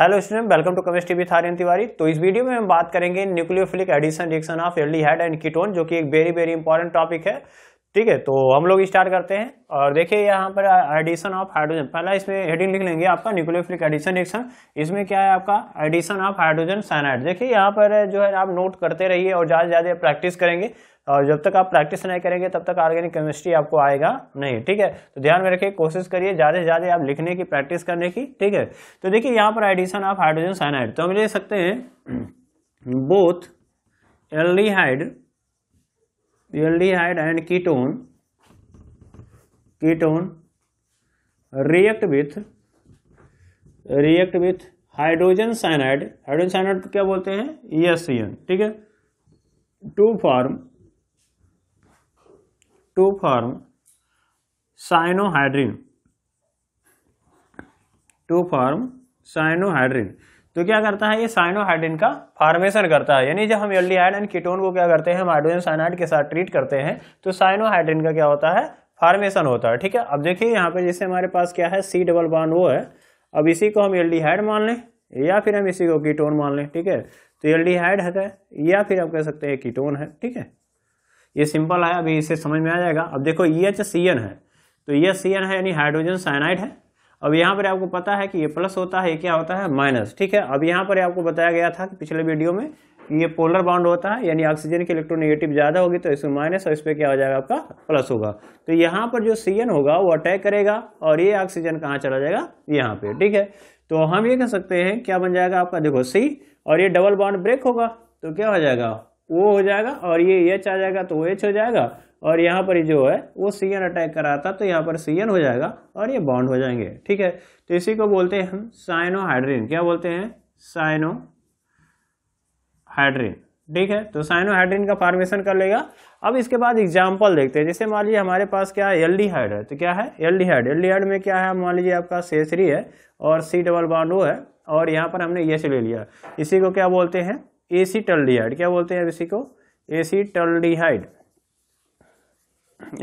Hello student welcome to chemistry with Aryan Tiwari तो इस video में हम बात करेंगे nucleophilic addition reaction of aldehyde and ketone जो कि एक वेरी वेरी इंपॉर्टेंट टॉपिक है ठीक है तो हम लोग स्टार्ट करते हैं और देखिए यहाँ पर एडिशन ऑफ हाइड्रोजन पहला इसमें हेडिंग लिख लेंगे आपका न्यूक्लियोफिलिक एडिशन रिएक्शन इसमें क्या है आपका एडिशन ऑफ हाइड्रोजन साइनाइड देखिए यहाँ पर जो है आप नोट करते रहिए और ज़्यादा ज़्यादा प्रैक्टिस करेंगे और जब तक आप प्रैक्टिस नहीं करेंगे तब तक ऑर्गेनिक केमिस्ट्री आपको आएगा नहीं ठीक है तो ध्यान में रखिए कोशिश करिए ज़्यादा से ज़्यादा आप लिखने की प्रैक्टिस करने की ठीक है तो देखिए यहाँ पर एडिशन ऑफ हाइड्रोजन साइनाइड तो हम ले सकते हैं both aldehyde aldehyde and ketone ketone react with react with hydrogen cyanide hydrogen cyanide को क्या बोलते हैं यस e ठीक है to form to form cyanohydrin to form cyanohydrin तो क्या करता है ये साइनोहाइड्रिन का फार्मेशन करता है यानी जब हम एल्डिहाइड एंड कीटोन को क्या करते हैं हम हाइड्रोजन साइनाइड के साथ ट्रीट करते हैं तो साइनोहाइड्रिन का क्या होता है फार्मेशन होता है ठीक है अब देखिए यहाँ पे जैसे हमारे पास क्या है सी डबल बान वो है अब इसी को हम एल मान लें या फिर हम इसी को कीटोन मान लें ठीक है तो एल है या फिर आप कह सकते हैं कीटोन है ठीक है ये सिंपल है अभी इसे समझ में आ जाएगा अब देखो ई सी एन है तो ये सी एन है यानी हाइड्रोजन साइनाइड है अब यहाँ पर आपको पता है कि ये प्लस होता है ये क्या होता है माइनस ठीक है अब यहाँ पर आपको बताया गया था कि पिछले वीडियो में ये पोलर बाउंड होता है यानी ऑक्सीजन की इलेक्ट्रोनिगेटिव ज़्यादा होगी तो इसमें माइनस और इस पर क्या हो जाएगा आपका प्लस होगा तो यहाँ पर जो सी होगा वो अटैक करेगा और ये ऑक्सीजन कहाँ चला जाएगा यहाँ पे ठीक है तो हम ये कह सकते हैं क्या बन जाएगा आपका देखो सी और ये डबल बाउंड ब्रेक होगा तो क्या हो जाएगा वो हो जाएगा और ये एच आ जाएगा तो वो एच हो जाएगा और यहाँ पर जो है वो सी एन अटैक कराता था तो यहाँ पर सी एन हो जाएगा और ये बाउंड हो जाएंगे ठीक है तो इसी को बोलते हैं हम साइनोहाइड्रिन क्या बोलते हैं साइनोहाइड्रिन ठीक है तो साइनोहाइड्रिन का फॉर्मेशन कर लेगा अब इसके बाद एग्जाम्पल देखते हैं जैसे मान लीजिए हमारे पास क्या है एल्डिहाइड है तो क्या है एल्डिहाइड एल्डिहाइड में क्या है मान लीजिए आपका सेसरी है और सी डबल बाउंड वो है और यहाँ पर हमने ये से ले लिया इसी को क्या बोलते हैं एसीटल्डिहाइड क्या बोलते हैं इसी को एसीटल्डिहाइड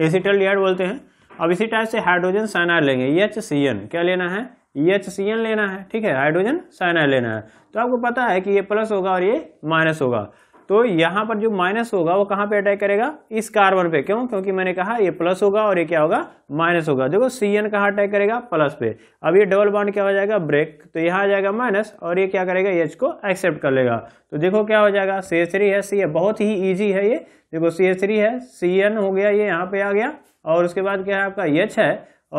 एसिटल डीआईड बोलते हैं अब इसी टाइप से हाइड्रोजन साइनाइड लेंगे ई एच सी एन क्या लेना है ई एच सी एन लेना है ठीक है हाइड्रोजन साइनाइड लेना है तो आपको पता है कि ये प्लस होगा और ये माइनस होगा तो यहाँ पर जो माइनस होगा वो कहाँ पे अटैक करेगा इस कार्बन पे क्यों क्योंकि मैंने कहा ये प्लस होगा और ये क्या होगा माइनस होगा देखो सी एन कहाँ अटैक करेगा प्लस पे अब ये डबल बॉन्ड क्या हो जाएगा ब्रेक तो यहाँ आ जाएगा माइनस और ये क्या करेगा एच को एक्सेप्ट कर लेगा तो देखो क्या हो जाएगा सी थ्री है सी बहुत ही ईजी है ये देखो सी एच थ्री है सी एन हो गया ये यहाँ पे आ गया और उसके बाद क्या है आपका एच है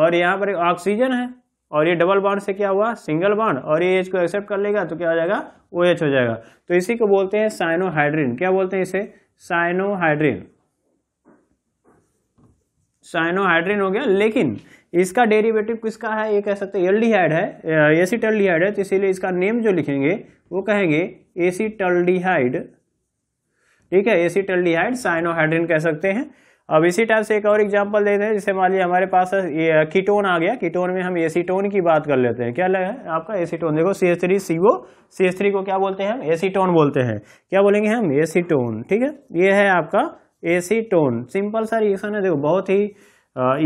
और यहाँ पर ऑक्सीजन है और ये डबल बाउंड से क्या हुआ सिंगल बाउंड और ये एच को एक्सेप्ट कर लेगा तो क्या हो जाएगा ओ एच हो जाएगा तो इसी को बोलते हैं साइनोहाइड्रिन क्या बोलते हैं इसे साइनोहाइड्रिन साइनोहाइड्रिन हो गया लेकिन इसका डेरिवेटिव किसका है ये कह सकते हैं एल्डिहाइड है एसीटल्डिहाइड है तो इसीलिए इसका नेम जो लिखेंगे वो कहेंगे एसीटल्डिहाइड ठीक है एसीटल्डिहाइड साइनोहाइड्रिन कह सकते हैं अब इसी टाइप से एक और एग्जांपल देते हैं जैसे मान लीजिए हमारे पास ये कीटोन आ गया कीटोन में हम एसीटोन की बात कर लेते हैं क्या लगा है आपका एसीटोन देखो C S three C O C S three को क्या बोलते हैं हम एसीटोन बोलते हैं क्या बोलेंगे हम एसीटोन ठीक है ये है आपका एसीटोन सिंपल सा रिएक्शन है देखो बहुत ही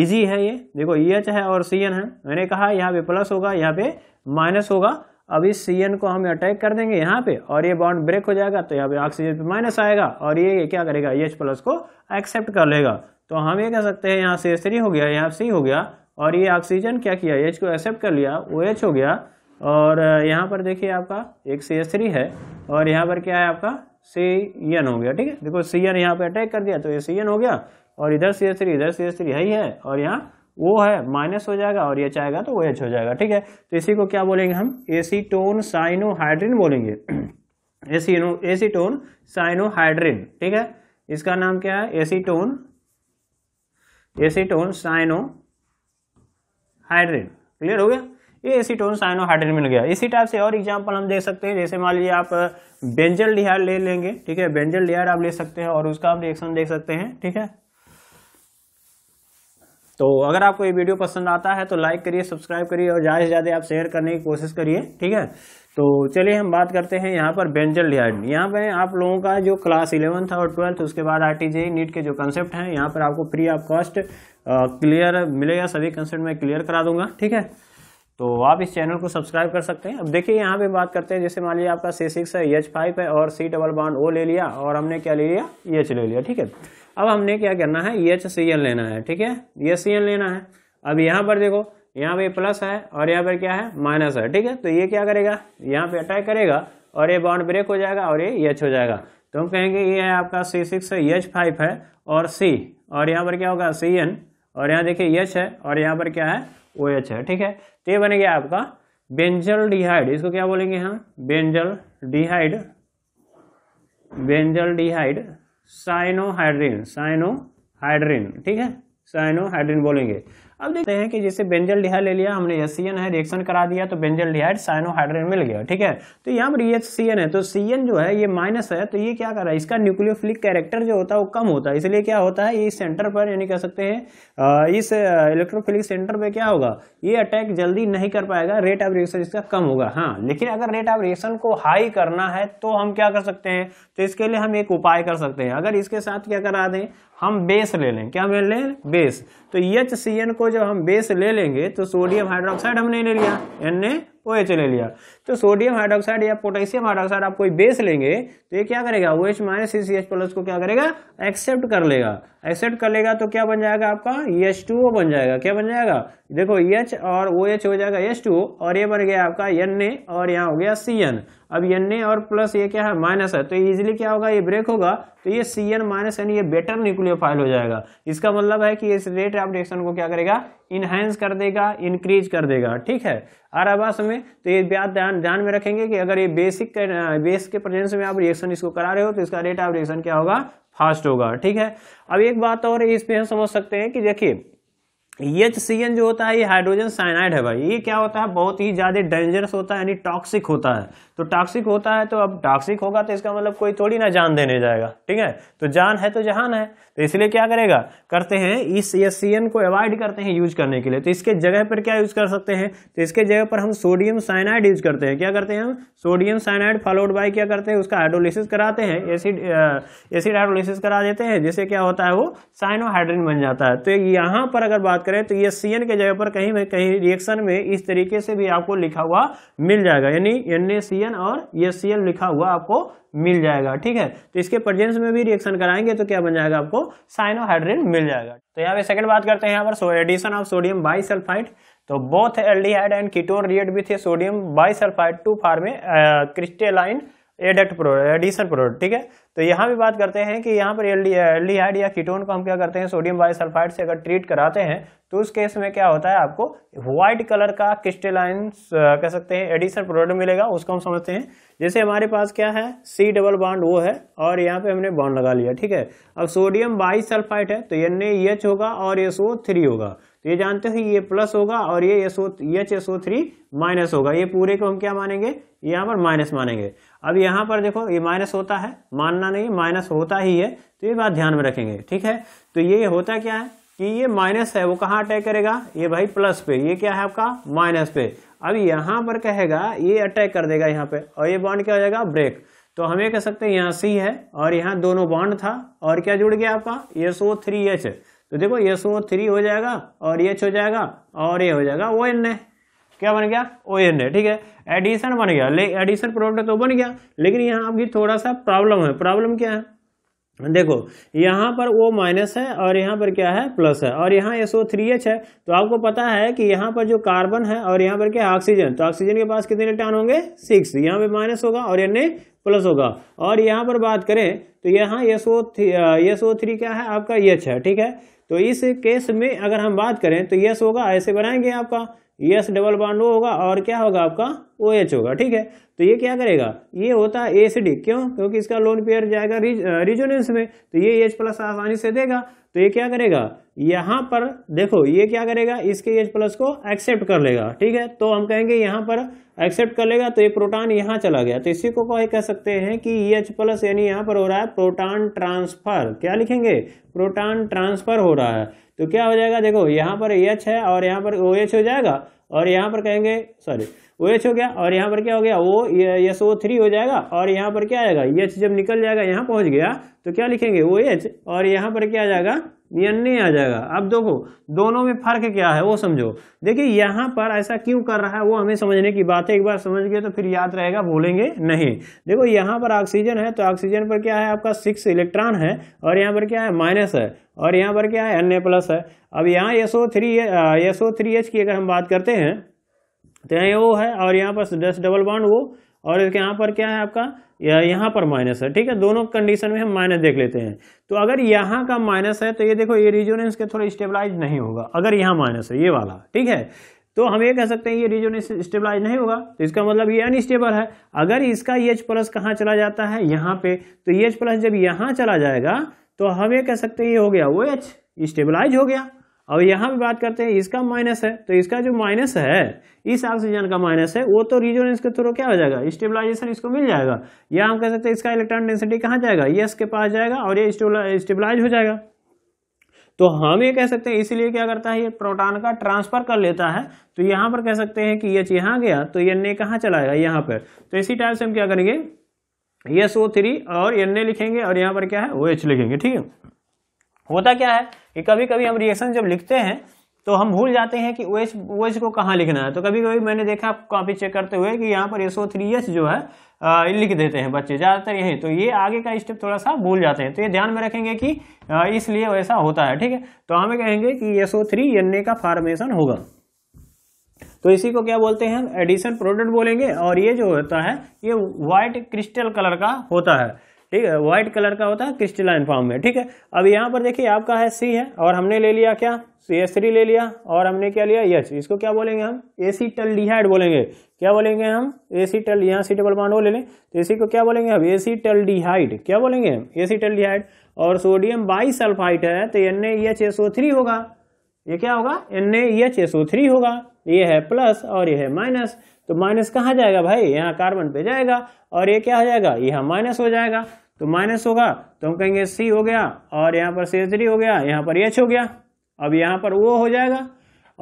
ईजी है ये देखो ई e एच है और सी है मैंने कहा यहाँ पे प्लस होगा यहाँ पे माइनस होगा अब इस सी एन को हम अटैक कर देंगे यहाँ पे और ये बॉन्ड ब्रेक हो जाएगा तो यहाँ पे ऑक्सीजन पे माइनस आएगा और ये क्या करेगा एच प्लस को एक्सेप्ट कर लेगा तो हम ये कह सकते हैं यहाँ से थ्री हो गया यहाँ सी हो गया और ये ऑक्सीजन क्या किया एच को एक्सेप्ट कर लिया ओ OH हो गया और यहाँ पर देखिए आपका एक सी एस थ्री है और यहाँ पर क्या है आपका सी एन हो गया ठीक है देखो सी एन यहाँ पर अटैक कर दिया तो ये सी एन हो गया और इधर सी एस थ्री इधर सी एस थ्री है ही है और यहाँ वो है माइनस हो जाएगा और ये चाहेगा तो ओ एच हो जाएगा ठीक है तो इसी को क्या बोलेंगे हम एसीटोन साइनोहाइड्रिन बोलेंगे एसीनो एसीटोन साइनोहाइड्रिन ठीक है इसका नाम क्या है एसीटोन एसीटोन साइनोहाइड्रिन क्लियर हो गया ये एसीटोन साइनोहाइड्रिन मिल गया इसी टाइप से और एग्जांपल हम देख सकते हैं जैसे मान लीजिए आप uh, बेंजल डिहार ले लेंगे ठीक है बेंजल डिहार आप ले सकते हैं और उसका आप रिएक्शन देख सकते हैं ठीक है तो अगर आपको ये वीडियो पसंद आता है तो लाइक करिए सब्सक्राइब करिए और ज़्यादा से ज़्यादा आप शेयर करने की कोशिश करिए ठीक है तो चलिए हम बात करते हैं यहाँ पर बेंजल डिहाइड यहाँ पर आप लोगों का जो क्लास इलेवंथ और ट्वेल्थ उसके बाद आर टी नीट के जो कंसेप्ट हैं यहाँ पर आपको फ्री ऑफ कॉस्ट क्लियर मिलेगा सभी कंसेप्ट मैं क्लियर करा दूंगा ठीक है तो आप इस चैनल को सब्सक्राइब कर सकते हैं अब देखिए यहाँ पे बात करते हैं जैसे मान लीजिए आपका सी सिक्स है एच फाइव है और सी डबल बाउंड ओ ले लिया और हमने क्या ले लिया एच ले लिया ठीक है अब हमने क्या करना है एच सी एन लेना है ठीक है ये सी एन लेना है अब यहाँ पर देखो यहाँ पे प्लस है और यहाँ पर क्या है माइनस है ठीक है तो ये क्या करेगा यहाँ पे अटैक करेगा और ये बाउंड ब्रेक हो जाएगा और ये एच हो जाएगा तो हम कहेंगे ये है आपका सी सिक्स है एच फाइव है और सी और यहाँ पर क्या होगा सी एन और यहाँ देखिए एच है और यहाँ पर क्या है ओ एच है ठीक है तो ये बनेगा आपका बेंजल डिहाइड इसको क्या बोलेंगे हम benzaldehyde benzaldehyde cyanohydrin cyanohydrin ठीक है साइनोहाइड्रिन बोलेंगे अब देखते हैं कि जैसे बेंजल डिहाइड ले लिया हमने एस है रिएक्शन करा दिया तो बेंजल डिहाइड साइनोहाइड्रेट मिल गया ठीक है तो यहाँ पर ये सी है तो सी जो है ये माइनस है तो ये क्या कर रहा है इसका न्यूक्लियोफिलिक कैरेक्टर जो होता है वो कम होता है इसलिए क्या होता है ये सेंटर पर यानी कह सकते हैं इस इलेक्ट्रोफिलिक सेंटर पर क्या होगा ये अटैक जल्दी नहीं कर पाएगा रेट ऑफ रिएक्शन इसका कम होगा हाँ लेकिन अगर रेट ऑफ रिएक्शन को हाई करना है तो हम क्या कर सकते हैं तो इसके लिए हम एक उपाय कर सकते हैं अगर इसके साथ क्या करा दें हम बेस ले लें क्या ले लें बेस तो एच सी एन को जब हम बेस ले लेंगे तो सोडियम हाइड्रोक्साइड हमने ले लिया एन ए ओ एच ले लिया तो सोडियम हाइड्रोक्साइड या पोटेशियम हाइड्रोक्साइड आप कोई बेस लेंगे तो ये क्या करेगा O H minus C C H plus को क्या करेगा एक्सेप्ट कर लेगा एक्सेप्ट कर लेगा तो क्या बन जाएगा आपका एच टू ओ बन जाएगा क्या बन जाएगा देखो एच e और ओ एच हो जाएगा एच e टू और ये बन गया आपका एन ए और यहाँ हो गया सी एन अब एन ए और प्लस ये क्या है माइनस है तो ईजिली क्या होगा ये ब्रेक होगा तो ये सी एन माइनस एन ये बेटर न्यूक्लियोफाइल हो जाएगा इसका मतलब है कि इस रेट ऑफ रिएक्शन को क्या करेगा इन्हेंस कर देगा इंक्रीज कर देगा ठीक है आराबास में तो ये ब्याज ध्यान ध्यान में रखेंगे कि अगर ये बेसिक बेस के प्रेजेंस में आप रिएक्शन इसको करा रहे हो तो इसका रेट ऑफ रिएक्शन क्या होगा फास्ट होगा ठीक है अब एक बात और इसमें हम समझ सकते हैं कि देखिए एच सी एन जो होता है ये हाइड्रोजन साइनाइड है भाई ये क्या होता है बहुत ही ज़्यादा डेंजरस होता है यानी टॉक्सिक होता है तो टॉक्सिक होता है तो अब टॉक्सिक होगा तो इसका मतलब कोई थोड़ी ना जान देने जाएगा ठीक है तो जान है तो जहान है तो इसलिए क्या करेगा करते हैं इस एस को अवॉइड करते हैं यूज करने के लिए तो इसके जगह पर क्या यूज कर सकते हैं तो इसके जगह पर हम सोडियम साइनाइड यूज करते हैं क्या करते हैं हम सोडियम साइनाइड फॉलोड बाई क्या करते हैं उसका हाइड्रोलिसिस कराते हैं एसिड एसिड हाइड्रोलिसिस करा देते हैं जिससे क्या होता है वो साइनोहाइड्रिन बन जाता है तो यहाँ पर अगर बात करें तो ये सी के जगह पर कहीं कहीं रिएक्शन में इस तरीके से भी आपको लिखा हुआ मिल जाएगा यानी एन ऑक्सीजन और ये लिखा हुआ आपको मिल जाएगा ठीक है तो इसके प्रेजेंस में भी रिएक्शन कराएंगे तो क्या बन जाएगा आपको साइनोहाइड्रिन मिल जाएगा तो यहाँ पे सेकंड बात करते हैं यहाँ पर so addition of sodium bisulphide तो both aldehyde and ketone react with sodium bisulphide to form crystalline uh, adduct product addition prod ठीक है तो यहाँ भी बात करते हैं कि यहाँ पर एल्डिहाइड या कीटोन को हम क्या करते हैं सोडियम बाइसल्फाइड से अगर ट्रीट कराते हैं तो उस केस में क्या होता है आपको व्हाइट कलर का क्रिस्टेलाइन कह सकते हैं एडिशन प्रोडक्ट मिलेगा उसको हम समझते हैं जैसे हमारे पास क्या है सी डबल बॉन्ड वो है और यहाँ पे हमने बॉन्ड लगा लिया ठीक है अब सोडियम बाइसल्फाइड है तो एन होगा और एस होगा तो ये जानते हो ये प्लस होगा और ये SO H SO three minus होगा ये पूरे को हम क्या मानेंगे यहाँ पर माइनस मानेंगे अब यहाँ पर देखो ये माइनस होता है मानना नहीं माइनस होता ही है तो ये बात ध्यान में रखेंगे ठीक है तो ये होता क्या है कि ये माइनस है वो कहाँ अटैक करेगा ये भाई प्लस पे ये क्या है आपका माइनस पे अब यहाँ पर कहेगा ये अटैक कर देगा यहाँ पे और ये बॉन्ड क्या हो जाएगा ब्रेक तो हम ये कह सकते हैं यहाँ सी है और यहाँ दोनों बॉन्ड था और क्या जुड़ गया आपका एसओ थ्री एच तो देखो ये सो थ्री हो जाएगा और ये हो जाएगा और ये हो जाएगा ओ एन ए क्या बन गया ओ एन ए ठीक है एडिशन बन गया ले एडिशन प्रोडक्ट तो बन गया लेकिन यहाँ आपकी थोड़ा सा प्रॉब्लम है प्रॉब्लम क्या है देखो यहाँ पर ओ माइनस है और यहाँ पर क्या है प्लस है और यहाँ एस ओ थ्री एच है तो आपको पता है कि यहाँ पर जो कार्बन है और यहाँ पर क्या ऑक्सीजन तो ऑक्सीजन के पास कितने इलेक्ट्रॉन होंगे सिक्स यहाँ पे माइनस होगा और यानी प्लस होगा और यहाँ पर बात करें तो यहाँ S O S O three क्या है आपका एच है ठीक है तो इस केस में अगर हम बात करें तो यस होगा ऐसे बनाएंगे आपका यस डबल बॉन्ड ओ होगा और क्या होगा आपका ओ एच होगा ठीक है तो ये क्या करेगा ये होता है एसिडिक क्यों क्योंकि इसका लोन पेयर जाएगा रिजोनेंस में तो ये एच प्लस आसानी से देगा तो ये क्या करेगा यहाँ पर देखो ये क्या करेगा इसके एच प्लस को एक्सेप्ट कर लेगा ठीक है तो हम कहेंगे यहाँ पर एक्सेप्ट कर लेगा तो ये प्रोटॉन यहाँ चला गया तो इसी को कह सकते हैं कि ई एच प्लस यानी यहाँ पर हो रहा है प्रोटॉन ट्रांसफर क्या लिखेंगे प्रोटॉन ट्रांसफर हो रहा है तो क्या हो जाएगा देखो यहाँ पर एच है और यहाँ पर ओ OH एच हो जाएगा और यहाँ पर कहेंगे सॉरी ओ एच हो गया और यहाँ पर क्या हो गया वो एस ओ थ्री हो जाएगा और यहाँ पर क्या आएगा एच जब निकल जाएगा यहाँ पहुँच गया तो क्या लिखेंगे ओ एच और यहाँ पर क्या आ जाएगा एन ए आ जाएगा अब देखो दोनों में फर्क क्या है वो समझो देखिए यहाँ पर ऐसा क्यों कर रहा है वो हमें समझने की बात है एक बार समझ गए तो फिर याद रहेगा भूलेंगे नहीं देखो यहाँ पर ऑक्सीजन है तो ऑक्सीजन पर क्या है आपका सिक्स इलेक्ट्रॉन है और यहाँ पर क्या है माइनस है और यहाँ पर क्या है एन ए प्लस है अब यहाँ S O three S O three H की अगर हम बात करते हैं तो यहाँ ओ है और यहाँ पर दस डबल बॉन्ड वो और इसके यहाँ पर क्या है आपका यहाँ पर माइनस है ठीक है दोनों कंडीशन में हम माइनस देख लेते हैं तो अगर यहाँ का माइनस है तो ये देखो ये रिजोनेंस के थोड़ा स्टेबलाइज नहीं होगा अगर यहाँ माइनस है ये वाला ठीक है तो हम ये कह सकते हैं ये रिजोनेंस स्टेबलाइज नहीं होगा तो इसका मतलब ये अनस्टेबल है अगर इसका ये एच प्लस कहाँ चला जाता है यहाँ पे तो ये एच प्लस जब यहाँ चला जाएगा तो हम ये कह सकते हैं ये हो गया वो एच स्टेबलाइज हो गया और यहाँ भी बात करते हैं इसका माइनस है तो इसका जो माइनस है इस ऑक्सीजन का माइनस है वो तो रिजोनेंस के थ्रू क्या हो जाएगा स्टेबलाइजेशन इसको मिल जाएगा या हम कह सकते हैं इसका इलेक्ट्रॉन डेंसिटी कहाँ जाएगा यस के पास जाएगा और ये स्टेबलाइज हो जाएगा तो हम ये कह सकते हैं इसीलिए क्या करता है ये प्रोटॉन का ट्रांसफर कर लेता है तो यहाँ पर कह सकते हैं कि यच यहाँ गया तो एन ए कहाँ चलाएगा यहाँ पर तो इसी टाइप से हम क्या करेंगे यस ओ थ्री और एन ए लिखेंगे और यहाँ पर क्या है ओ एच लिखेंगे ठीक है होता क्या है कि कभी कभी हम रिएक्शन जब लिखते हैं तो हम भूल जाते हैं कि ओ एच ओ एच को कहाँ लिखना है तो कभी कभी मैंने देखा कॉपी चेक करते हुए कि यहाँ पर एस ओ थ्री एच जो है लिख देते हैं बच्चे ज़्यादातर यही तो ये आगे का स्टेप थोड़ा सा भूल जाते हैं तो ये ध्यान में रखेंगे कि इसलिए वैसा होता है ठीक है तो हमें कहेंगे कि S O three N A का फार्मेशन होगा तो इसी को क्या बोलते हैं हम एडिशन प्रोडक्ट बोलेंगे और ये जो होता है ये वाइट क्रिस्टल कलर का होता है ठीक है व्हाइट कलर का होता है क्रिस्टलाइन फॉर्म में ठीक है अब यहाँ पर देखिए आपका है सी है और हमने ले लिया क्या सी एस थ्री ले लिया और हमने क्या लिया यच इसको क्या बोलेंगे हम एसी टल डिहाइड बोलेंगे क्या बोलेंगे हम एसी टल यहाँ सी डबल बाउंड वो ले लें तो इसी को क्या बोलेंगे हम एसी टल डिहाइड क्या बोलेंगे हम एसी टल डिहाइड और सोडियम बाई सल्फाइट है तो N A H S O three होगा ये क्या होगा N A H S O three होगा ये है प्लस और ये है माइनस तो माइनस कहाँ जाएगा भाई यहाँ कार्बन पे जाएगा और ये क्या हो जाएगा यहाँ माइनस हो जाएगा तो माइनस होगा तो हम कहेंगे सी हो गया और यहाँ पर सी थ्री हो गया यहाँ पर एच हो गया अब यहाँ पर वो हो जाएगा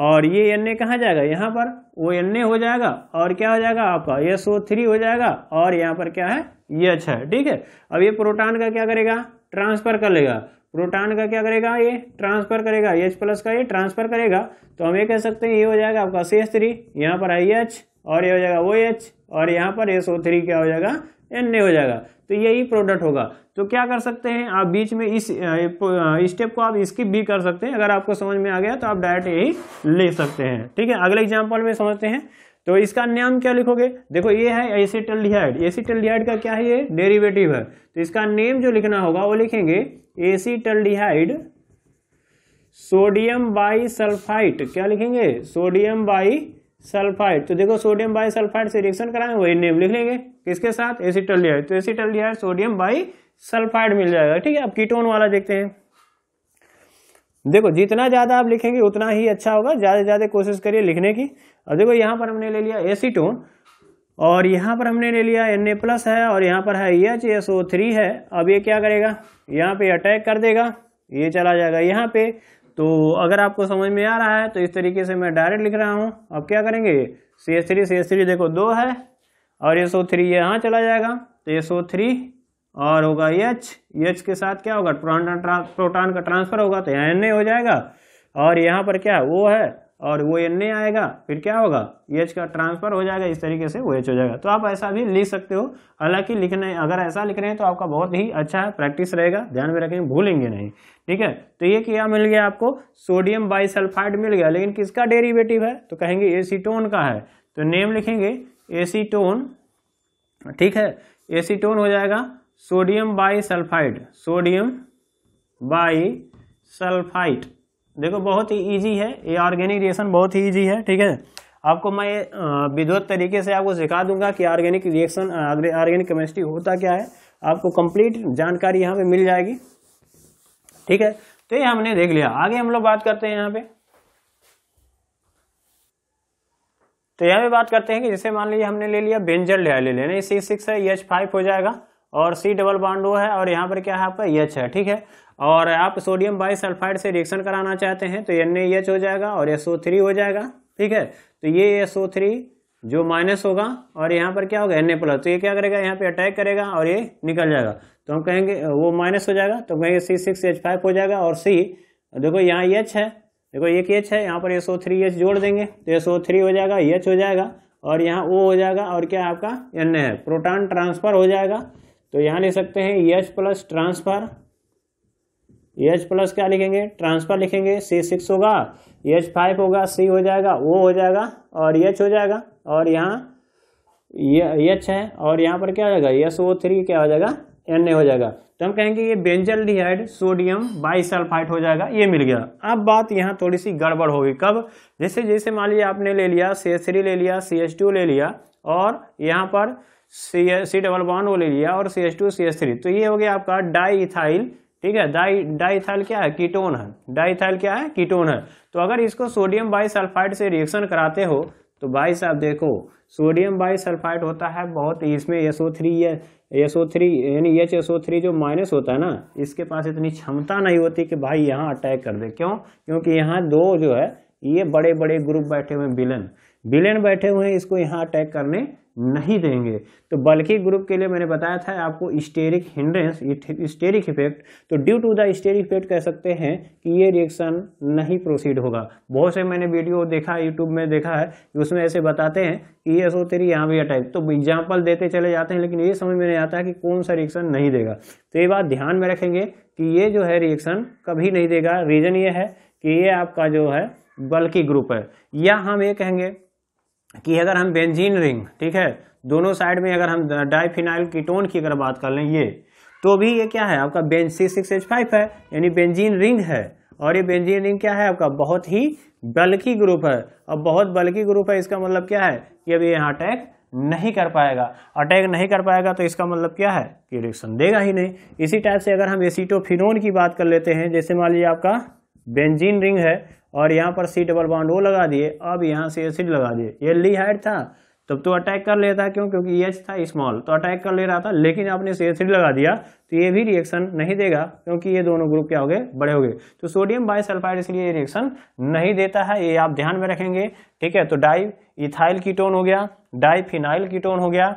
और ये एन ए कहाँ जाएगा यहाँ पर वो एन ए हो जाएगा और क्या हो जाएगा आपका एस ओ थ्री हो जाएगा और यहाँ पर क्या है ये है ठीक है अब ये प्रोटान का क्या करेगा ट्रांसफर कर लेगा प्रोटान का क्या करेगा ये ट्रांसफर करेगा एच प्लस का ये ट्रांसफर करेगा तो हम ये कह सकते हैं ये हो जाएगा आपका सी एस थ्री यहाँ पर आई एच और ये हो जाएगा ओ एच और यहाँ पर एस ओ थ्री क्या हो जाएगा एन ए हो जाएगा तो यही प्रोडक्ट होगा तो क्या कर सकते हैं आप बीच में इस स्टेप को आप स्किप भी कर सकते हैं अगर आपको समझ में आ गया तो आप डायरेक्ट यही ले सकते हैं ठीक है अगले एग्जाम्पल में समझते हैं तो इसका नाम क्या लिखोगे देखो ये है एसिटल्डिहाइड एसिटल्डिहाइड का क्या है ये डेरिवेटिव है तो इसका नेम जो लिखना होगा वो लिखेंगे एसिटल्डिहाइड सोडियम बाई सल्फाइट क्या लिखेंगे सोडियम बाई सल्फाइड तो देखो सोडियम बाई सल्फाइड से रिएक्शन कराएं वही नेम लिख लेंगे किसके साथ एसिटल तो एसिटल सोडियम बाई सल्फाइड मिल जाएगा ठीक है अब कीटोन वाला देखते हैं देखो जितना ज़्यादा आप लिखेंगे उतना ही अच्छा होगा ज़्यादा ज़्यादा कोशिश करिए लिखने की और देखो यहाँ पर हमने ले लिया एसीटोन और यहाँ पर हमने ले लिया एन प्लस है और यहाँ पर है एच एस ओ थ्री है अब ये क्या करेगा यहाँ पे अटैक कर देगा ये चला जाएगा यहाँ पे तो अगर आपको समझ में आ रहा है तो इस तरीके से मैं डायरेक्ट लिख रहा हूँ अब क्या करेंगे C S three C S three देखो दो है और एस ओ थ्री यहाँ चला जाएगा तो एस ओ थ्री और होगा एच एच के साथ क्या होगा प्रोटॉन का ट्रांसफर होगा तो यहाँ एन हो जाएगा और यहाँ पर क्या है वो है और वो एन ए आएगा फिर क्या होगा एच का ट्रांसफर हो जाएगा इस तरीके से वो एच हो जाएगा तो आप ऐसा भी लिख सकते हो हालांकि लिखने अगर ऐसा लिख रहे हैं तो आपका बहुत ही अच्छा प्रैक्टिस रहेगा ध्यान में रखें भूलेंगे नहीं ठीक है तो ये क्या मिल गया आपको सोडियम बाइसल्फाइड मिल गया लेकिन किसका डेरीवेटिव है तो कहेंगे एसीटोन का है तो नेम लिखेंगे एसीटोन ठीक है एसीटोन हो जाएगा sodium bi sodium bisulphite देखो बहुत ही ईजी है ये ऑर्गेनिक रिएक्शन बहुत ही ईजी है ठीक है आपको मैं विधवत तरीके से आपको सिखा दूंगा कि ऑर्गेनिक रिएक्शन ऑर्गेनिक केमिस्ट्री होता क्या है आपको कंप्लीट जानकारी यहाँ पे मिल जाएगी ठीक है तो ये हमने देख लिया आगे हम लोग बात करते हैं यहाँ पे तो यहाँ पे बात करते हैं कि जैसे मान लीजिए हमने ले लिया बेंजल लिया ले लेना सी सिक्स है एच फाइव हो जाएगा और सी डबल बाउंड है और यहाँ पर क्या है आपका एच है ठीक है और आप सोडियम बाइसल्फाइड से रिएक्शन कराना चाहते हैं तो एन हो जाएगा और एस हो जाएगा ठीक है तो ये एस जो माइनस होगा और यहाँ पर क्या होगा एन प्लस तो ये क्या करेगा यहाँ पे अटैक करेगा और ये निकल जाएगा तो हम कहेंगे वो माइनस हो जाएगा तो कहेंगे सी सिक्स एच फाइव हो जाएगा और सी देखो यहाँ एच है देखो एक एच है यहाँ पर एस ओ थ्री एच जोड़ देंगे तो एस ओ थ्री हो जाएगा एच हो जाएगा और यहाँ ओ हो जाएगा और क्या आपका एन है प्रोटॉन ट्रांसफर हो जाएगा तो यहाँ ले सकते हैं H plus transfer H plus क्या लिखेंगे ट्रांसफर लिखेंगे सी सिक्स होगा एच फाइव होगा सी हो जाएगा ओ हो जाएगा और एच हो जाएगा और यहाँ ये एच है और यहाँ पर क्या हो जाएगा एस ओ थ्री क्या हो जाएगा एन ए हो जाएगा तो हम कहेंगे ये बेंजल डिहाइड सोडियम बाइसल्फाइट हो जाएगा ये मिल गया अब बात यहाँ थोड़ी सी गड़बड़ होगी कब जैसे जैसे मान लीजिए आपने ले लिया सी एस थ्री ले लिया सी एस टू ले लिया और यहाँ पर सी सी डबल वन वो ले लिया और C S two C S three तो ये हो गया आपका डाई इथाइल ठीक है डाई डाइथाइल क्या है कीटोन है डाइथाइल क्या है कीटोन है तो अगर इसको सोडियम बाइसल्फाइड से रिएक्शन कराते हो तो भाई साहब देखो सोडियम बाइसल्फाइड होता है बहुत इसमें एस ओ थ्री या एस ओ थ्री यानी एच एस ओ थ्री जो माइनस होता है ना इसके पास इतनी क्षमता नहीं होती कि भाई यहाँ अटैक कर दे क्यों क्योंकि यहाँ दो जो है ये बड़े बड़े ग्रुप बैठे हुए हैं बिलन बिलन बैठे हुए हैं इसको यहाँ अटैक करने नहीं देंगे तो बल्कि ग्रुप के लिए मैंने बताया था आपको स्टेरिक हिंड्रेंस स्टेरिक इफेक्ट तो due to the steric effect कह सकते हैं कि ये रिएक्शन नहीं प्रोसीड होगा बहुत से मैंने वीडियो देखा यूट्यूब में देखा है उसमें ऐसे बताते हैं कि ये सो तेरी यहाँ भी टाइप तो एग्जाम्पल देते चले जाते हैं लेकिन ये समझ में नहीं आता कि कौन सा रिएक्शन नहीं देगा तो ये बात ध्यान में रखेंगे कि ये जो है रिएक्शन कभी नहीं देगा रीज़न ये है कि ये आपका जो है बल्कि ग्रुप है या हम ये कहेंगे कि अगर हम बेंजीन रिंग ठीक है दोनों साइड में अगर हम डाइफिनाइल कीटोन की अगर बात कर लें ये तो भी ये क्या है आपका benz C six H five है यानी बेंजीन रिंग है और ये बेंजीन रिंग क्या है आपका बहुत ही बल्कि ग्रुप है और बहुत बल्कि ग्रुप है इसका मतलब क्या है कि अभी यहाँ अटैक नहीं कर पाएगा अटैक नहीं कर पाएगा तो इसका मतलब क्या है कि रिएक्शन देगा ही नहीं इसी टाइप से अगर हम एसीटोफिनोन की बात कर लेते हैं जैसे मान लीजिए आपका बेंजीन रिंग है और यहाँ पर सी डबल बाउंड वो लगा दिए अब यहाँ से एसिड लगा दिए ये ली हाइट था तब तो अटैक कर लेता क्यों क्योंकि एच था स्मॉल तो अटैक कर ले रहा था लेकिन आपने इसे एसिड लगा दिया तो ये भी रिएक्शन नहीं देगा क्योंकि ये दोनों ग्रुप क्या हो गए बड़े हो गए तो सोडियम बाइसल्फाइड इसलिए रिएक्शन नहीं देता है ये आप ध्यान में रखेंगे ठीक है तो डाई इथाइल कीटोन हो गया डाइफिनाइल कीटोन हो गया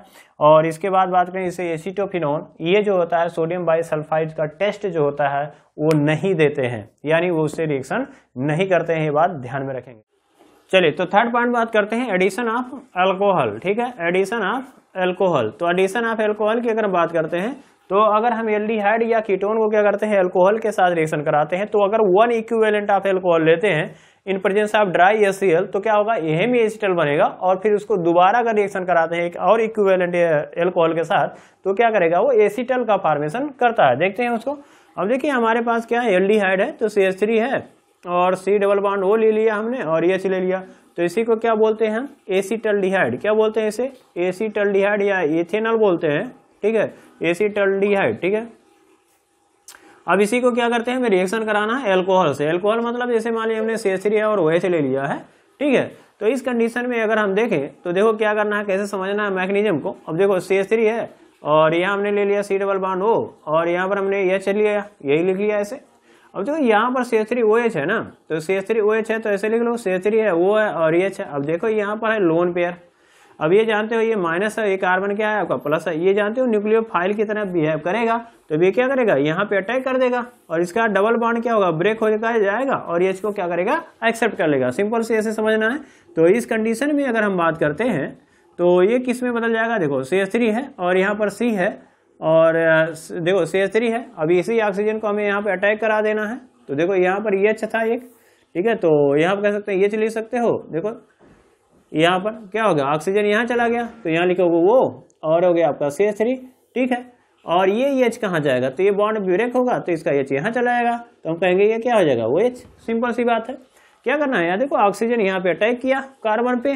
और इसके बाद बात करें इसे एसिटोफिनोन ये जो होता है सोडियम बाइसल्फाइड का टेस्ट जो होता है वो नहीं देते हैं यानी वो उससे रिएक्शन नहीं करते हैं ये बात ध्यान में रखेंगे चलिए तो थर्ड पॉइंट बात करते हैं एडिशन ऑफ अल्कोहल ठीक है एडिशन ऑफ एल्कोहल तो एडिशन ऑफ एल्कोहल की अगर बात करते हैं तो अगर हम एल या कीटोन को क्या करते हैं अल्कोहल के साथ रिएक्शन कराते हैं तो अगर वन इक्विवेलेंट ऑफ एल्कोहल लेते हैं in presence of dry ACL तो क्या होगा यह में एसीटल बनेगा और फिर उसको दोबारा अगर रिएक्शन कराते हैं एक और इक्विवेलेंट एल्कोहल के साथ तो क्या करेगा वो एसीटल का फॉर्मेशन करता है देखते हैं उसको अब देखिए हमारे पास क्या है एल्डिहाइड है तो सी एच थ्री है और सी डबल बॉन्ड ओ ले लिया हमने और एच e ले लिया तो इसी को क्या बोलते हैं एसीटल डिहाइड e। क्या बोलते हैं इसे एसीटल डिहाइड e या एथेनल बोलते हैं ठीक है एसीटल डिहाइड ठीक है अब इसी को क्या करते हैं हमें रिएक्शन कराना है एल्कोहल से एल्कोहल मतलब जैसे मान लिया हमने सी एच थ्री और ओ एच ले लिया है ठीक है तो इस कंडीशन में अगर हम देखें तो देखो क्या करना है कैसे समझना है मैकेनिज्म को अब देखो सी एच थ्री है और यहाँ हमने ले लिया सी डबल बाउंड ओ और यहाँ पर हमने एच लिया यही लिख लिया ऐसे अब देखो यहाँ पर C H three O H है ना तो C H three O H है तो ऐसे लिख लो सी एच थ्री है वो है और एच है अब देखो यहाँ पर है लोन पेयर अब ये जानते हो ये माइनस है ये कार्बन क्या है आपका प्लस है ये जानते हो न्यूक्लियो फाइल की तरह बिहेव करेगा तो ये क्या करेगा यहाँ पे अटैक कर देगा और इसका डबल बॉन्ड क्या होगा ब्रेक हो जाएगा और ये इसको क्या करेगा एक्सेप्ट कर लेगा सिंपल से ऐसे समझना है तो इस कंडीशन में अगर हम बात करते हैं तो ये किस में बदल जाएगा देखो सी है और यहाँ पर सी है और देखो सी है अभी इसी ऑक्सीजन को हमें यहाँ पर अटैक करा देना है तो देखो यहाँ पर ये e था एक ठीक है तो यहाँ पर कह सकते हैं ये e ले सकते हो देखो यहाँ पर क्या हो गया ऑक्सीजन यहाँ चला गया तो यहाँ लिखा होगा वो और हो गया आपका सी थ्री ठीक है और ये एच e कहाँ जाएगा तो ये बॉन्ड ब्रेक होगा तो इसका एच यहाँ चला जाएगा तो हम कहेंगे ये क्या हो जाएगा वो एच सिंपल सी बात है क्या करना है यहाँ देखो ऑक्सीजन यहाँ पे अटैक किया कार्बन पे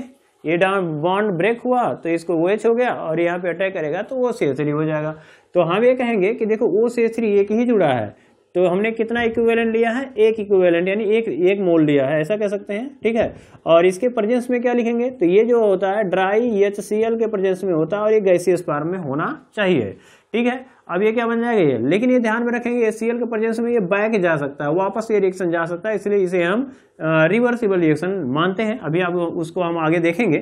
ये बॉन्ड ब्रेक हुआ तो इसको वो एच हो गया और यहाँ पे अटैक करेगा तो वो सी थ्री हो जाएगा तो हम ये कहेंगे कि देखो वो सी थ्री एक ही जुड़ा है तो हमने कितना इक्विवेलेंट लिया है एक इक्विवेलेंट यानी एक एक मोल लिया है ऐसा कह सकते हैं ठीक है और इसके प्रजेंस में क्या लिखेंगे तो ये जो होता है ड्राई एच सी एल के प्रजेंस में होता है और ये गैसियस फार्म में होना चाहिए ठीक है अब ये क्या बन जाएगा ये लेकिन ये ध्यान में रखेंगे एस के प्रजेंस में ये बैक जा सकता है वापस ये रिएक्शन जा सकता है इसलिए इसे हम रिवर्सिबल uh, रिएक्शन मानते हैं अभी आप उसको हम आगे देखेंगे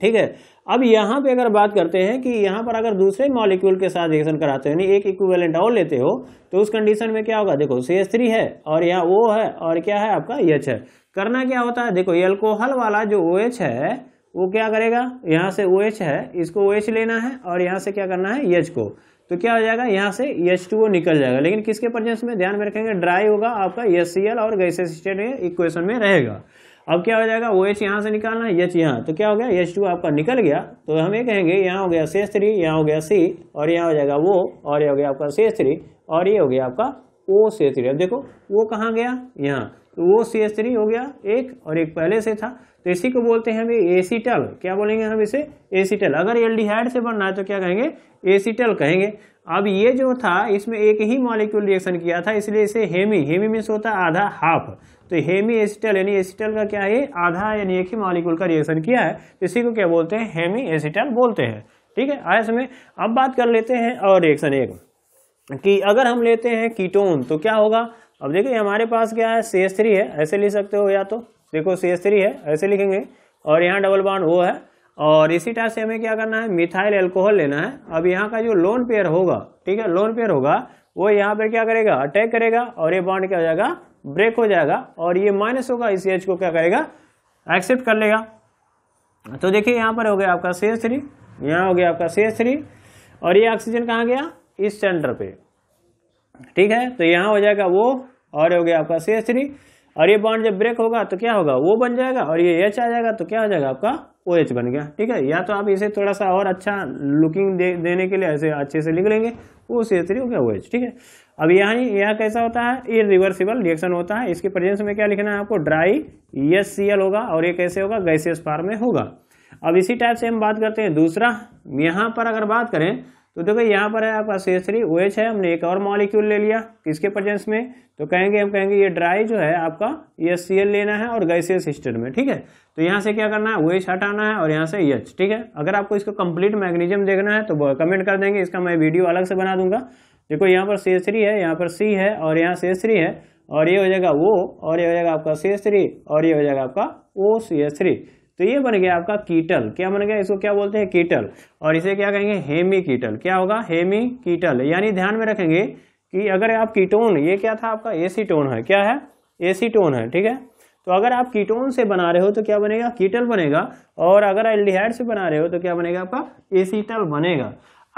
ठीक है अब यहाँ पे अगर बात करते हैं कि यहाँ पर अगर दूसरे मॉलिक्यूल के साथ रिएक्शन कराते हो यानी एक इक्विवेलेंट और लेते हो तो उस कंडीशन में क्या होगा देखो सी एस थ्री है और यहाँ ओ है और क्या है आपका एच है करना क्या होता है देखो ये अल्कोहल वाला जो ओ एच है वो क्या करेगा यहाँ से ओ एच है इसको ओ एच लेना है और यहाँ से क्या करना है एच को तो क्या हो जाएगा यहाँ से एच टू ओ निकल जाएगा लेकिन किसके प्रजेंस में ध्यान में रखेंगे ड्राई होगा आपका एस सी एल और गैसेस स्टेट इक्वेशन में रहेगा अब क्या हो जाएगा ओ एच यहाँ से निकालना है एच यहाँ तो क्या हो गया एच टू आपका निकल गया तो हम ये कहेंगे यहाँ हो गया सेस थ्री यहाँ हो गया सी और यहाँ हो जाएगा वो और ये हो गया आपका सेस थ्री और ये हो गया आपका ओ शेष थ्री अब देखो वो कहाँ गया यहाँ तो वो सी एस थ्री हो गया एक और एक पहले से था तो इसी को बोलते हैं हम सी टल क्या बोलेंगे हम इसे ए टल अगर एल डी हाइड से बनना है तो क्या कहेंगे एसीटल कहेंगे अब ये जो था इसमें एक ही मॉलिक्यूल रिएक्शन किया था इसलिए इसे हेमी हेमी मीन्स होता आधा हाफ तो हेमी एसिटल यानी एसिटल का क्या है आधा यानी एक ही मॉलिक्यूल का रिएक्शन किया है तो इसी को क्या बोलते हैं हेमी एसिटल बोलते हैं ठीक है आए समय अब बात कर लेते हैं और रिएक्शन एक कि अगर हम लेते हैं कीटोन तो क्या होगा अब देखिए हमारे पास क्या है सी एस थ्री है ऐसे ले सकते हो या तो देखो सी एस थ्री है ऐसे लिखेंगे और यहाँ डबल बाउंड वो है और इसी टाइप से हमें क्या करना है मिथाइल एल्कोहल लेना है अब यहाँ का जो लोन पेयर होगा ठीक है लोन पेयर होगा वो यहाँ पे क्या करेगा अटैक करेगा और ये बाउंड क्या हो जाएगा ब्रेक हो जाएगा और ये माइनस होगा इस एज को क्या करेगा एक्सेप्ट कर लेगा तो देखिए यहाँ पर हो गया आपका सी एस थ्री यहाँ हो गया आपका सी एस थ्री और ये ऑक्सीजन कहाँ गया इस सेंटर पे ठीक है तो यहाँ हो जाएगा वो और हो गया आपका सी एस थ्री और ये बॉन्ड जब ब्रेक होगा तो क्या होगा वो बन जाएगा और ये एच आ जाएगा तो क्या हो जाएगा आपका ओ OH एच बन गया ठीक है या तो आप इसे थोड़ा सा और अच्छा लुकिंग दे, देने के लिए ऐसे अच्छे से लिख लेंगे वो सी एस थ्री हो गया ओ OH। एच ठीक है अब यहाँ यह कैसा होता है रिवर्सिबल रिएक्शन होता है इसके प्रेजेंस में क्या लिखना है आपको ड्राई यस सी एल होगा और ये कैसे होगा गैसियस फार्म में होगा अब इसी टाइप से हम बात करते हैं दूसरा यहाँ पर अगर बात करें तो देखो यहाँ पर है आपका सी एस थ्री है हमने एक और मॉलिक्यूल ले लिया किसके प्रेजेंस में तो कहेंगे हम कहेंगे ये ड्राई जो है आपका ये सी एल लेना है और गैसियस स्टेट में ठीक है तो यहाँ से क्या करना है ओ एच हटाना है और यहाँ से एच ठीक है अगर आपको इसको कंप्लीट मैग्नीजियम देखना है तो कमेंट कर देंगे इसका मैं वीडियो अलग से बना दूंगा देखो यहाँ पर शेष थ्री है यहाँ पर सी है और यहाँ शेष थ्री है और ये हो जाएगा वो और ये हो जाएगा आपका शेष थ्री और ये हो जाएगा आपका ओ सी एस थ्री तो ये बन गया आपका कीटल क्या बन गया इसको क्या बोलते हैं कीटल और इसे क्या कहेंगे हेमी कीटल क्या होगा हेमी कीटल यानी ध्यान में रखेंगे कि अगर आप कीटोन ये क्या था आपका एसीटोन है क्या है एसीटोन है ठीक है तो अगर आप कीटोन से बना रहे हो तो क्या बनेगा कीटल बनेगा और अगर एल्डिहाइड से बना रहे हो तो क्या बनेगा आपका एसीटल बनेगा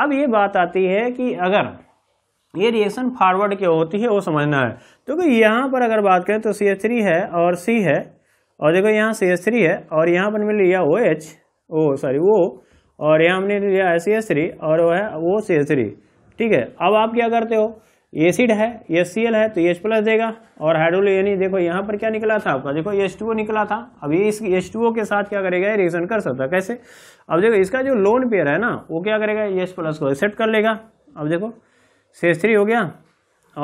अब ये बात आती है कि अगर ये रिएक्शन फॉरवर्ड क्यों होती है वो समझना है तो यहाँ पर अगर बात करें तो सी एच थ्री है और सी है और देखो यहाँ सी एच थ्री है और यहाँ पर मैंने लिया ओ एच ओ सॉरी वो और यहाँ हमने लिया है सी एच थ्री और वो है वो सी एच थ्री ठीक है अब आप क्या करते हो एसिड है एस सी एल है तो एच प्लस देगा और हाइड्रोल यानी देखो यहाँ पर क्या निकला था आपका देखो एच टू ओ निकला था अब ये इस एच टू ओ के साथ क्या करेगा रिएक्शन कर सकता है कैसे अब देखो इसका जो लोन पेयर है ना वो क्या करेगा एच प्लस को एक्सेप्ट कर लेगा अब देखो सी थ्री हो गया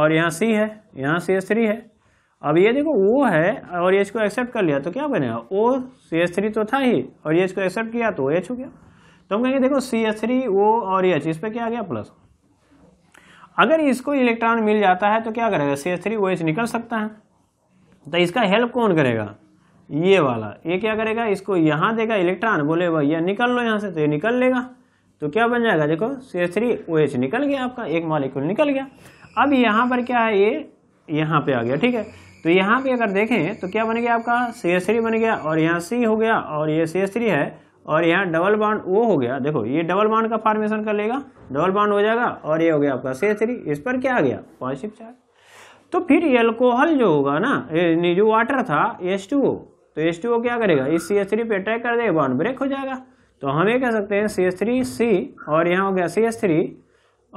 और यहाँ सी है यहाँ सी थ्री है अब ये देखो वो है और एच को एक्सेप्ट कर लिया तो क्या बनेगा ओ सी एस थ्री तो था ही और एच को एक्सेप्ट किया तो एच हो गया तो हम कहेंगे देखो सी एस थ्री ओ और एच इस पर क्या आ गया प्लस अगर इसको इलेक्ट्रॉन मिल जाता है तो क्या करेगा C S three O H निकल सकता है तो इसका हेल्प कौन करेगा ये वाला ये क्या करेगा इसको यहाँ देगा इलेक्ट्रॉन बोले भाई निकल लो यहाँ से तो ये निकल लेगा तो क्या बन जाएगा देखो C H three O H निकल गया आपका एक मालिक्यूल निकल गया अब यहाँ पर क्या है ये यहाँ पे आ गया ठीक है तो यहाँ पे अगर देखें तो क्या बन गया आपका सी थ्री बन गया और यहाँ सी हो गया और ये सी थ्री है और यहाँ डबल बाउंड ओ हो गया देखो ये डबल बाउंड का फॉर्मेशन कर लेगा डबल बाउंड हो जाएगा और ये हो गया आपका सी थ्री इस पर क्या आ गया पॉजिटिव चार्ज तो फिर एल्कोहल जो होगा ना जो वाटर था एस टू ओ तो एस टू ओ क्या करेगा इस सी एस थ्री पे अटैक कर देगा बाउंड ब्रेक हो जाएगा तो हम ये कह सकते हैं सी एस थ्री सी और यहाँ हो गया सी एस थ्री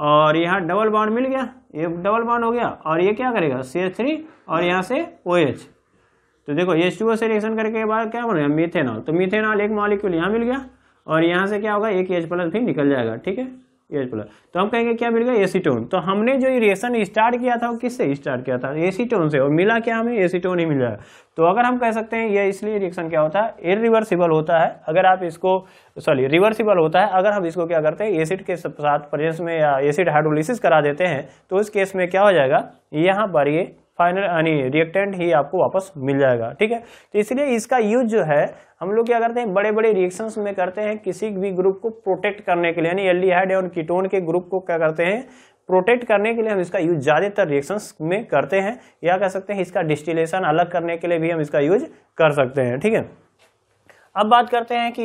और यहाँ डबल बॉन्ड मिल गया ये डबल बॉन्ड हो गया और ये क्या करेगा सी एस थ्री और यहाँ से ओ एच तो देखो ये टू से रिएक्शन करके बाद क्या बनेगा मीथेनॉल तो मीथेनॉल एक मॉलिक्यूल यहाँ मिल गया और यहाँ से क्या होगा एक एच प्लस भी निकल जाएगा ठीक है एच प्लस तो हम कहेंगे क्या मिल गया एसीटोन तो हमने जो इरेशन स्टार्ट किया था वो किससे स्टार्ट किया था एसीटोन से और मिला क्या हमें एसीटोन ही मिला तो अगर हम कह सकते हैं ये इसलिए रिएक्शन क्या होता है इरिवर्सिबल होता है अगर आप इसको सॉरी रिवर्सिबल होता है अगर हम इसको क्या करते हैं एसिड के साथ प्रेजेंस में या एसिड हाइड्रोलिसिस करा देते हैं तो उस केस में क्या हो जाएगा यहाँ पर ये फाइनल यानी रिएक्टेंट ही आपको वापस मिल जाएगा ठीक है तो इसलिए इसका यूज जो है हम लोग क्या करते हैं बड़े बड़े रिएक्शंस में करते हैं किसी भी ग्रुप को प्रोटेक्ट करने के लिए यानी एल्डिहाइड और कीटोन के ग्रुप को क्या करते हैं प्रोटेक्ट करने के लिए हम इसका यूज ज़्यादातर रिएक्शंस में करते हैं या कह सकते हैं इसका डिस्टिलेशन अलग करने के लिए भी हम इसका यूज कर सकते हैं ठीक है अब बात करते हैं कि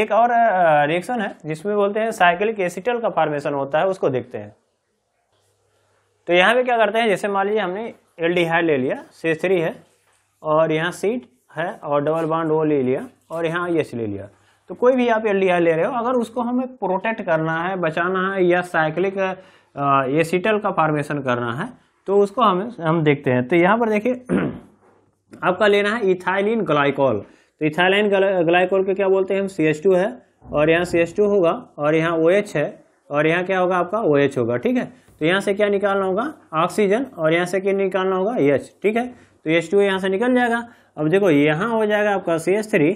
एक और रिएक्शन है जिसमें बोलते हैं साइक्लिक एसिटल का फॉर्मेशन होता है उसको देखते हैं तो यहाँ पे क्या करते हैं जैसे मान लीजिए हमने एल डी हाई ले लिया सी थ्री है और यहाँ सीट है और डबल बाउंड वो ले लिया और यहाँ एस ले लिया तो कोई भी आप एल डी हाई ले रहे हो अगर उसको हमें प्रोटेक्ट करना है बचाना है या साइक्लिक एसिटल का फार्मेशन करना है तो उसको हमें हम देखते हैं तो यहाँ पर देखिए आपका लेना है इथाइलिन ग्लाइकोल तो इथाइलिन ग्लाइकोल को क्या बोलते हैं हम सी एच टू है और यहाँ सी एच टू होगा और यहाँ ओ OH एच है और यहाँ क्या होगा आपका ओ OH एच होगा ठीक है तो यहाँ से क्या निकालना होगा ऑक्सीजन और यहाँ से क्या निकालना होगा एच ठीक है तो एच टू यहाँ से निकल जाएगा अब देखो यहाँ हो जाएगा आपका सी एच थ्री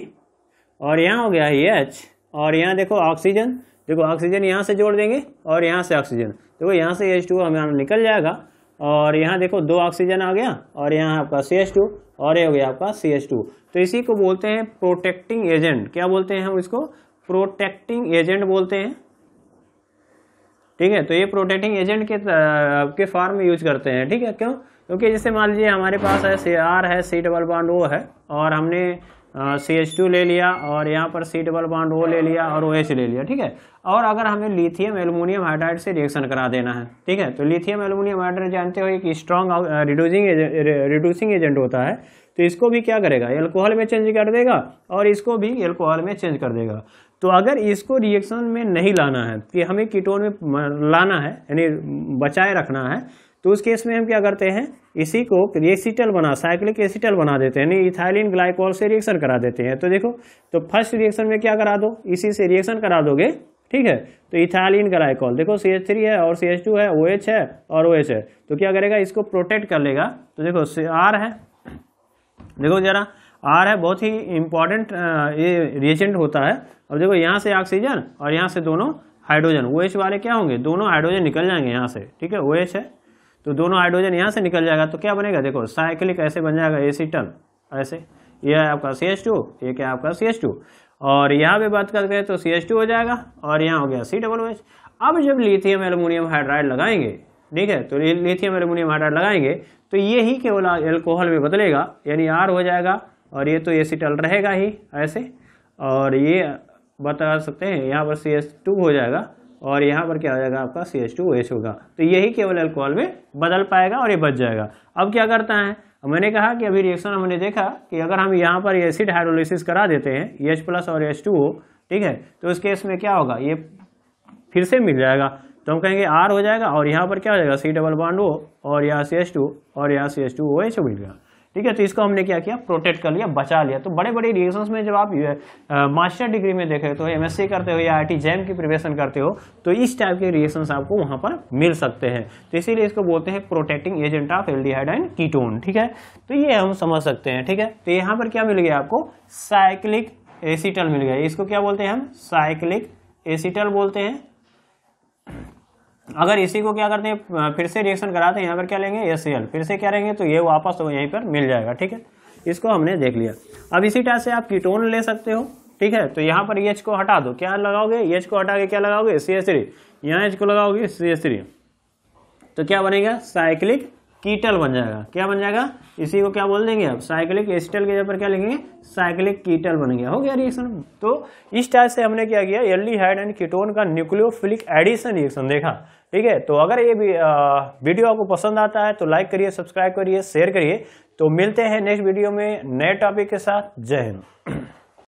और यहाँ हो गया एच और यहाँ देखो ऑक्सीजन देखो ऑक्सीजन यहाँ से जोड़ देंगे और यहाँ से ऑक्सीजन देखो यहाँ से एच टू हमारा निकल जाएगा और यहाँ देखो दो ऑक्सीजन आ गया और यहाँ आपका सी एच टू और ये हो गया आपका सी एच टू तो इसी को बोलते हैं प्रोटेक्टिंग एजेंट क्या बोलते हैं हम इसको प्रोटेक्टिंग एजेंट बोलते हैं ठीक है तो ये प्रोटेक्टिंग एजेंट के के फॉर्म में यूज करते हैं ठीक है क्यों क्योंकि जैसे मान लीजिए हमारे पास है सी आर है सी डबल बॉन्ड ओ है और हमने सी एच टू ले लिया और यहाँ पर सी डबल बॉन्ड ओ ले लिया और ओ एच ले लिया ठीक है और अगर हमें लिथियम एलुमिनियम हाइड्राइड से रिएक्शन करा देना है ठीक है तो लिथियम एलुमिनियम हाइड्राइड जानते हो एक स्ट्रॉन्ग रिड्यूसिंग रिड्यूसिंग एजेंट होता है तो इसको भी क्या करेगा एल्कोहल में चेंज कर देगा और इसको भी एल्कोहल में चेंज कर देगा तो अगर इसको रिएक्शन में नहीं लाना है कि हमें कीटोन में लाना है यानी बचाए रखना है तो उस केस में हम क्या करते हैं इसी को रेसिटल बना साइक्लिक एसिटल बना देते हैं यानी इथाइलिन ग्लाइकोल से रिएक्शन करा देते हैं तो देखो तो फर्स्ट रिएक्शन में क्या करा दो इसी से रिएक्शन करा दोगे ठीक है तो इथाइलिन ग्लाइकोल देखो सी एच थ्री है और सी एच टू है ओ एच है और ओ एच है तो क्या करेगा इसको प्रोटेक्ट कर लेगा तो देखो सी आर है देखो जरा आर है बहुत ही इंपॉर्टेंट ये रिएजेंट होता है अब देखो यहाँ से ऑक्सीजन और यहाँ से दोनों हाइड्रोजन ओ OH वाले क्या होंगे दोनों हाइड्रोजन निकल जाएंगे यहाँ से ठीक है ओ OH है तो दोनों हाइड्रोजन यहाँ से निकल जाएगा तो क्या बनेगा देखो साइक्लिक ऐसे बन जाएगा टन ऐसे यह है आपका सी एच टू एक है आपका सी एच टू और यहाँ पे बात करते हैं तो सी एच टू हो जाएगा और यहाँ हो गया सी डबल ओ एच अब जब लिथियम एलुमिनियम हाइड्राइड लगाएंगे ठीक है तो लिथियम एलुमिनियम हाइड्राइड लगाएंगे तो ये ही केवल एल्कोहल में बदलेगा यानी आर हो जाएगा और ये तो टल रहेगा ही ऐसे और ये बता सकते हैं यहाँ पर सी एस टू हो जाएगा और यहाँ पर क्या हो जाएगा आपका सी एस टू एस होगा तो यही केवल अल्कोहल में बदल पाएगा और ये बच जाएगा अब क्या करता है मैंने कहा कि अभी रिएक्शन हमने देखा कि अगर हम यहाँ पर एसिड हाइड्रोलिसिस करा देते हैं एच प्लस और एच टू ठीक है तो उस केस में क्या होगा ये फिर से मिल जाएगा तो हम कहेंगे आर हो जाएगा और यहाँ पर क्या हो जाएगा सी डबल बॉन्ड ओ और यहाँ सी एच टू और यहाँ C H two O H मिल जाएगा ठीक है तो इसको हमने क्या किया प्रोटेक्ट कर लिया बचा लिया तो बड़े बड़े रिएक्शन में जब आप मास्टर डिग्री में देखे तो एम करते हो या आई जैम की प्रिपरेशन करते हो तो इस टाइप के रिएक्शन आपको वहाँ पर मिल सकते हैं तो इसीलिए इसको बोलते हैं protecting agent of aldehyde and ketone ठीक है तो ये हम समझ सकते हैं ठीक है तो यहाँ पर क्या मिल गया आपको साइक्लिक एसिटल मिल गया इसको क्या बोलते हैं हम साइक्लिक एसिटल बोलते हैं अगर इसी को क्या करते हैं फिर से रिएक्शन कराते हैं यहाँ पर क्या लेंगे एस फिर से क्या लेंगे तो ये वापस तो यहीं पर मिल जाएगा ठीक है इसको हमने देख लिया अब इसी टाइप से आप कीटोन ले सकते हो ठीक है तो यहाँ पर एच को हटा दो क्या लगाओगे एच को हटा के क्या लगाओगे सी एस थ्री यहाँ एच को लगाओगे सी एस थ्री तो क्या बनेगा साइक्लिक कीटल बन जाएगा क्या बन जाएगा इसी को क्या बोल देंगे आप साइक्लिक एस्टल के जगह पर क्या लिखेंगे साइक्लिक कीटल बन गया हो गया रिएक्शन तो इस टाइप से हमने क्या किया एल्डी हाइड एंड कीटोन का न्यूक्लियोफिलिक एडिशन रिएक्शन देखा ठीक है तो अगर ये भी, आ, वीडियो आपको पसंद आता है तो लाइक करिए सब्सक्राइब करिए शेयर करिए तो मिलते हैं नेक्स्ट वीडियो में नए टॉपिक के साथ जय हिंद